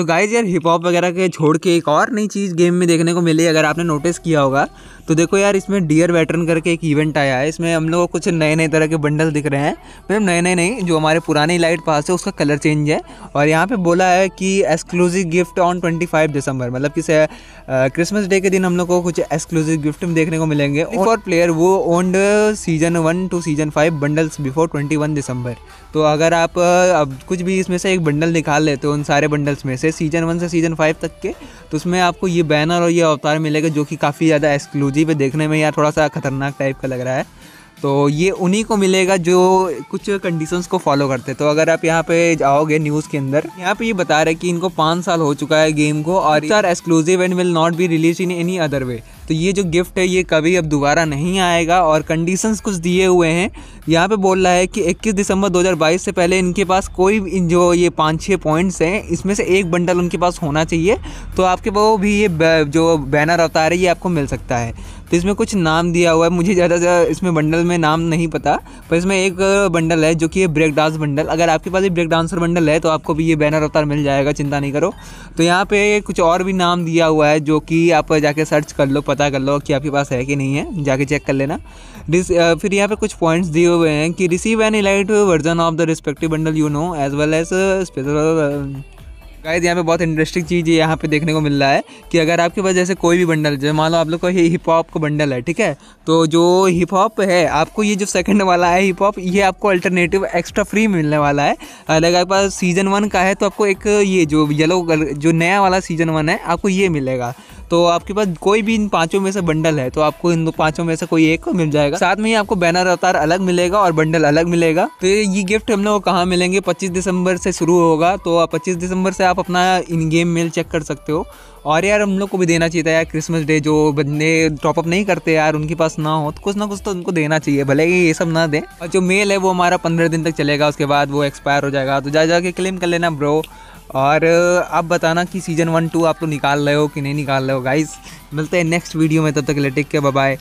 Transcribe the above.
तो गाइज यार hip hop वगैरह के छोड़ के एक और नई चीज़ गेम में देखने को मिली अगर आपने नोटिस किया होगा तो देखो यार इसमें डियर वेटरन करके एक इवेंट आया है इसमें हम लोग को कुछ नए नए तरह के बंडल दिख रहे हैं मतलब नए नए नहीं जो हमारे पुराने लाइट पास है उसका कलर चेंज है और यहाँ पे बोला है कि एक्सक्लूसिव गिफ्ट ऑन 25 दिसंबर मतलब कि क्रिसमस डे के दिन हम लोग को कुछ एक्सक्लूसिव गिफ्ट देखने को मिलेंगे और प्लेयर वो owned season one two season five bundles before twenty December तो अगर आप कुछ भी इसमें से एक बंडल निकाल लेते हो उन सारे बंडल्स में से थे सीज़न वन से सीज़न फाइव तक के तो उसमें आपको ये बैनर और ये अवतार मिलेगा जो कि काफ़ी ज़्यादा एक्सक्लूसिव है देखने में यार थोड़ा सा खतरनाक टाइप का लग रहा है तो ये उन्हीं को मिलेगा जो कुछ कंडीशंस को फॉलो करते तो अगर आप यहाँ पे जाओगे न्यूज़ के अंदर यहाँ पे ये बता रहे कि इनको पाँच साल हो चुका है गेम को और सर exclusive and will not be release in any other way तो ये जो गिफ्ट है ये कभी अब दोबारा नहीं आएगा और कंडीशंस कुछ दिए हुए हैं यहाँ पे बोल रहा है कि 21 दिसंबर 2022 से पहले इनके पास कोई जो ये पाँच छः पॉइंट्स हैं इसमें से एक बंडल उनके पास होना चाहिए तो आपके वो भी ये जो बैनर अवतार है ये आपको मिल सकता है तो इसमें कुछ नाम दिया हुआ है मुझे ज़्यादा ज़्यादा इसमें बंडल में नाम नहीं पता पर इसमें एक बंडल है जो कि ये ब्रेक डांस बंडल अगर आपके पास ये ब्रेक डांसर बंडल है तो आपको भी ये बैनर अवतार मिल जाएगा चिंता नहीं करो तो यहाँ पे कुछ और भी नाम दिया हुआ है जो कि आप जाके सर्च कर लो पता पता कर लो कि आपके पास है कि नहीं है जाके चेक कर लेना uh, फिर यहाँ पे कुछ पॉइंट्स दिए हुए हैं कि receive an elite version of the respective bundle you know as well as special guys यहाँ पे बहुत इंटरेस्टिंग चीज़ यहाँ पे देखने को मिल रहा है कि अगर आपके पास जैसे कोई भी बंडल जैसे मान लो आप लोग का ये हिप हॉप का बंडल है ठीक है तो जो हिप हॉप है आपको ये जो सेकंड वाला है हिप हॉप ये आपको अल्टरनेटिव एक्स्ट्रा फ्री मिलने वाला है अगर आपके पास सीजन वन का है तो आपको एक ये जो येलो जो नया वाला सीजन वन है आपको ये मिलेगा तो आपके पास कोई भी इन पांचों में से बंडल है तो आपको इन पांचों में से कोई एक को मिल जाएगा साथ में ही आपको बैनर अवतार अलग मिलेगा और बंडल अलग मिलेगा तो ये गिफ्ट हम लोग कहाँ मिलेंगे पच्चीस दिसंबर से शुरू होगा तो आप पच्चीस दिसंबर से आप अपना इन गेम मेल चेक कर सकते हो और यार हम लोग को भी देना चाहिए यार क्रिसमस डे जो बंदे टॉपअप नहीं करते यार उनके पास ना हो तो कुछ ना कुछ तो उनको देना चाहिए भले ही ये सब ना दें और जो मेल है वो हमारा पंद्रह दिन तक चलेगा उसके बाद वो एक्सपायर हो जाएगा तो जा जाके क्लेम कर लेना ब्रो और आप बताना कि सीज़न वन टू आप तो निकाल रहे हो कि नहीं निकाल रहे हो गाइस मिलते हैं नेक्स्ट वीडियो में तब तक लेटेक के बाय